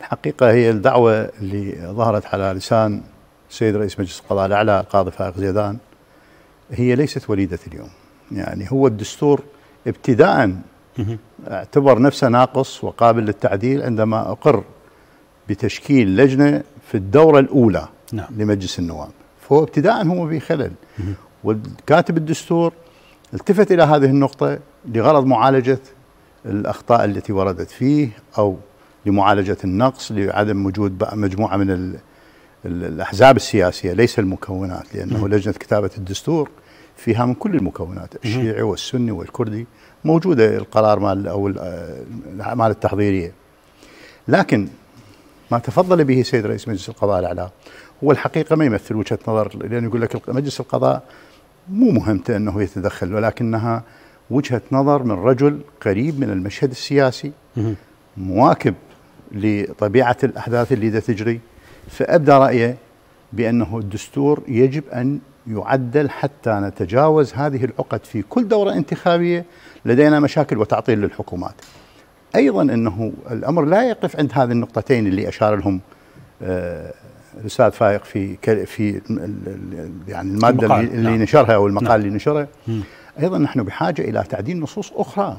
الحقيقة هي الدعوة اللي ظهرت على لسان السيد رئيس مجلس القضاء الأعلى القاضي فائق زيدان هي ليست وليدة اليوم يعني هو الدستور ابتداء اعتبر نفسه ناقص وقابل للتعديل عندما أقر بتشكيل لجنة في الدورة الأولى نعم. لمجلس النواب فهو ابتداء هو في خلل وكاتب الدستور التفت إلى هذه النقطة لغرض معالجة الأخطاء التي وردت فيه أو لمعالجه النقص لعدم وجود مجموعه من الاحزاب السياسيه ليس المكونات لانه لجنه كتابه الدستور فيها من كل المكونات الشيعي والسني والكردي موجوده القرار مال او الاعمال التحضيريه لكن ما تفضل به سيد رئيس مجلس القضاء الاعلى هو الحقيقه ما يمثل وجهه نظر لانه يقول لك مجلس القضاء مو مهمته انه يتدخل ولكنها وجهه نظر من رجل قريب من المشهد السياسي مواكب لطبيعة الأحداث اللي تجري فأبدى رأيه بأنه الدستور يجب أن يعدل حتى نتجاوز هذه العقد في كل دورة انتخابية لدينا مشاكل وتعطيل للحكومات أيضا أنه الأمر لا يقف عند هذه النقطتين اللي أشار لهم آه، الأستاذ فايق في في يعني المادة المقال. اللي نعم. نشرها أو المقال نعم. اللي نشره أيضا نحن بحاجة إلى تعديل نصوص أخرى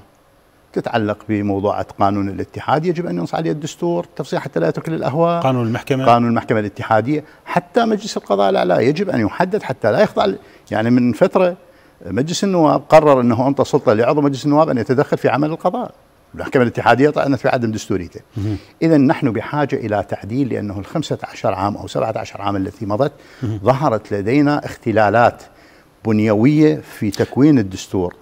تتعلق بموضوعات قانون الاتحاد يجب أن ينص عليه الدستور تفصيل حتى لا يترك للأهواء قانون المحكمة قانون المحكمة الاتحادية حتى مجلس القضاء الأعلى يجب أن يحدد حتى لا يخضع يعني من فترة مجلس النواب قرر أنه أنت سلطة لعضو مجلس النواب أن يتدخل في عمل القضاء المحكمة الاتحادية طعنت في عدم دستوريته إذا نحن بحاجة إلى تعديل لأنه ال عشر عام أو سبعة عشر عام التي مضت ظهرت لدينا اختلالات بنيوية في تكوين الدستور